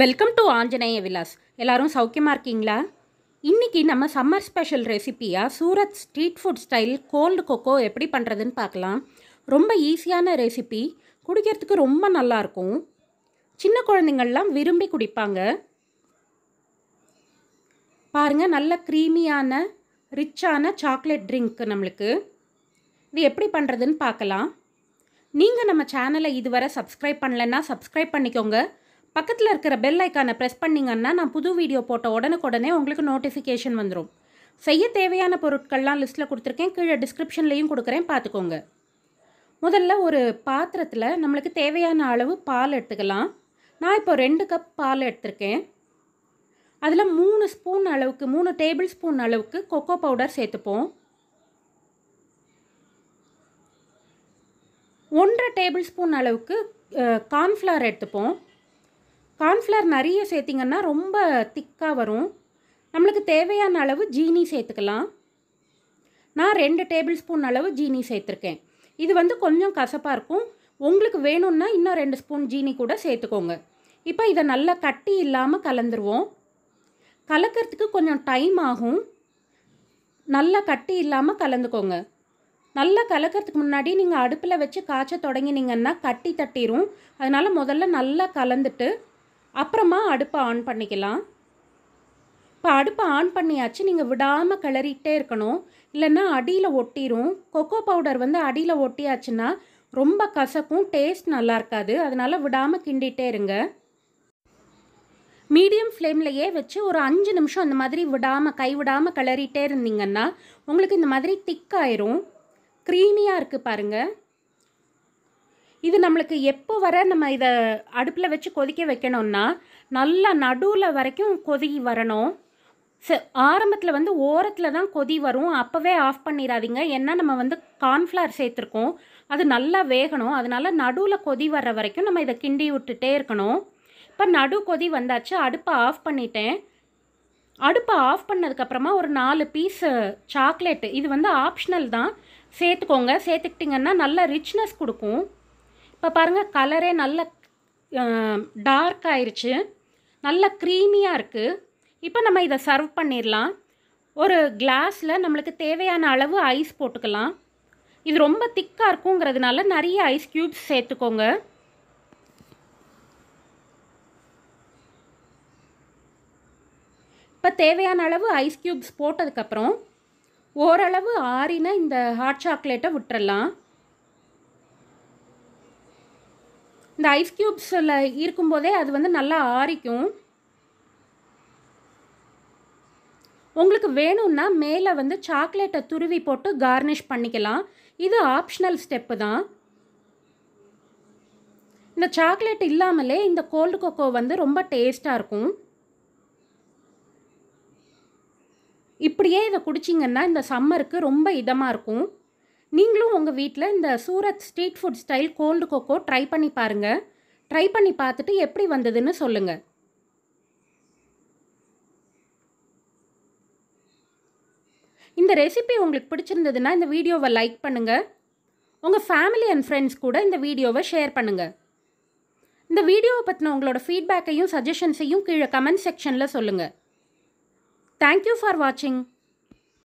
welcome to Anjaneya Vilas எல்லோரும் சௌக்கியமாக இருக்கீங்களா இன்றைக்கி நம்ம சம்மர் ஸ்பெஷல் ரெசிப்பியாக Surat street food style cold cocoa எப்படி பண்ணுறதுன்னு பார்க்கலாம் ரொம்ப ஈஸியான ரெசிபி குடிக்கிறதுக்கு ரொம்ப நல்லாயிருக்கும் சின்ன குழந்தைங்கள்லாம் விரும்பி குடிப்பாங்க பாருங்கள் நல்ல க்ரீமியான ரிச்சான சாக்லேட் ட்ரிங்க்கு நம்மளுக்கு இது எப்படி பண்ணுறதுன்னு பார்க்கலாம் நீங்கள் நம்ம சேனலை இதுவரை சப்ஸ்கிரைப் பண்ணலைன்னா சப்ஸ்கிரைப் பண்ணிக்கோங்க பக்கத்தில் இருக்கிற பெல் ஐக்கானை ப்ரெஸ் பண்ணிங்கன்னா நான் புது வீடியோ போட்ட உடனுக்குடனே உங்களுக்கு நோட்டிஃபிகேஷன் வந்துடும் செய்ய தேவையான பொருட்கள்லாம் லிஸ்ட்டில் கொடுத்துருக்கேன் கீழே டிஸ்கிரிப்ஷன்லேயும் கொடுக்குறேன் பார்த்துக்கோங்க முதல்ல ஒரு பாத்திரத்தில் நம்மளுக்கு தேவையான அளவு பால் எடுத்துக்கலாம் நான் இப்போ ரெண்டு கப் பால் எடுத்திருக்கேன் அதில் மூணு ஸ்பூன் அளவுக்கு மூணு டேபிள் ஸ்பூன் அளவுக்கு கொக்கோ பவுடர் சேர்த்துப்போம் ஒன்றரை டேபிள் ஸ்பூன் அளவுக்கு கார்ன்ஃப்ளவர் எடுத்துப்போம் கார்ன்ஃப்ளவர் நிறைய சேர்த்திங்கன்னா ரொம்ப திக்காக வரும் நம்மளுக்கு தேவையான அளவு ஜீனி சேர்த்துக்கலாம் நான் ரெண்டு டேபிள் ஸ்பூன் அளவு ஜீனி சேர்த்துருக்கேன் இது வந்து கொஞ்சம் கசப்பாக இருக்கும் உங்களுக்கு வேணும்னா இன்னும் ரெண்டு ஸ்பூன் ஜீனி கூட சேர்த்துக்கோங்க இப்போ இதை நல்லா கட்டி இல்லாமல் கலந்துருவோம் கலக்கிறதுக்கு கொஞ்சம் டைம் ஆகும் நல்லா கட்டி இல்லாமல் கலந்துக்கோங்க நல்லா கலக்கிறதுக்கு முன்னாடி நீங்கள் அடுப்பில் வச்சு காய்ச்ச தொடங்கினீங்கன்னா கட்டி தட்டிடும் அதனால் முதல்ல நல்லா கலந்துட்டு அப்புறமா அடுப்பை ஆன் பண்ணிக்கலாம் இப்போ அடுப்பை ஆன் பண்ணியாச்சு நீங்கள் விடாமல் கிளறிக்கிட்டே இருக்கணும் இல்லைன்னா அடியில் ஒட்டிடும் கொக்கோ பவுடர் வந்து அடியில் ஒட்டியாச்சுன்னா ரொம்ப கசக்கும் டேஸ்ட் நல்லா இருக்காது அதனால் விடாமல் கிண்டிகிட்டே இருங்க மீடியம் ஃப்ளேம்லையே வச்சு ஒரு அஞ்சு நிமிஷம் அந்த மாதிரி விடாமல் கைவிடாமல் கிளறிட்டே இருந்தீங்கன்னா உங்களுக்கு இந்த மாதிரி திக்காயிரும் க்ரீமியாக இருக்குது பாருங்கள் இது நம்மளுக்கு எப்போ வர நம்ம இதை அடுப்பில் வச்சு கொதிக்க வைக்கணும்னா நல்லா நடுவில் வரைக்கும் கொதி வரணும் ச ஆரம்பத்தில் வந்து ஓரத்தில் தான் கொதி வரும் அப்போவே ஆஃப் பண்ணிடாதீங்க ஏன்னா நம்ம வந்து கார்ன்ஃப்ளவர் சேர்த்துருக்கோம் அது நல்லா வேகணும் அதனால் நடுவில் கொதி வர்ற வரைக்கும் நம்ம இதை கிண்டி விட்டுட்டே இருக்கணும் இப்போ நடு கொதி வந்தாச்சு அடுப்பை ஆஃப் பண்ணிட்டேன் அடுப்பை ஆஃப் பண்ணதுக்கப்புறமா ஒரு நாலு பீஸு சாக்லேட்டு இது வந்து ஆப்ஷனல் தான் சேர்த்துக்கோங்க சேர்த்துக்கிட்டிங்கன்னா நல்லா ரிச்னஸ் கொடுக்கும் இப்போ பாருங்கள் கலரே நல்ல டார்க் ஆயிடுச்சு நல்ல க்ரீமியாக இருக்குது இப்போ நம்ம இதை சர்வ் பண்ணிடலாம் ஒரு கிளாஸில் நம்மளுக்கு தேவையான அளவு ஐஸ் போட்டுக்கலாம் இது ரொம்ப திக்காக இருக்குங்கிறதுனால நிறைய ஐஸ் க்யூப்ஸ் சேர்த்துக்கோங்க இப்போ தேவையான அளவு ஐஸ் க்யூப்ஸ் போட்டதுக்கப்புறம் ஓரளவு ஆறின இந்த ஹாட் சாக்லேட்டை விட்டுறலாம் இந்த ஐஸ் க்யூப்ஸில் இருக்கும்போதே அது வந்து நல்லா ஆரிக்கும் உங்களுக்கு வேணும்னா மேலே வந்து சாக்லேட்டை துருவி போட்டு கார்னிஷ் பண்ணிக்கலாம் இது ஆப்ஷனல் ஸ்டெப்பு தான் இந்த சாக்லேட் இல்லாமலே இந்த கோல்டு கொக்கோ வந்து ரொம்ப டேஸ்ட்டாக இருக்கும் இப்படியே இதை குடிச்சிங்கன்னா இந்த சம்மருக்கு ரொம்ப இதமாக இருக்கும் நீங்களும் உங்கள் வீட்டில் இந்த Surat street food style cold cocoa try பண்ணி பாருங்கள் ட்ரை பண்ணி பார்த்துட்டு எப்படி வந்ததுன்னு சொல்லுங்கள் இந்த ரெசிபி உங்களுக்கு பிடிச்சிருந்ததுன்னா இந்த வீடியோவை லைக் பண்ணுங்கள் உங்கள் ஃபேமிலி அண்ட் ஃப்ரெண்ட்ஸ் கூட இந்த வீடியோவை ஷேர் பண்ணுங்கள் இந்த வீடியோவை பற்றின உங்களோட ஃபீட்பேக்கையும் சஜஷன்ஸையும் கீழே கமெண்ட் செக்ஷனில் சொல்லுங்கள் தேங்க்யூ ஃபார் வாட்சிங்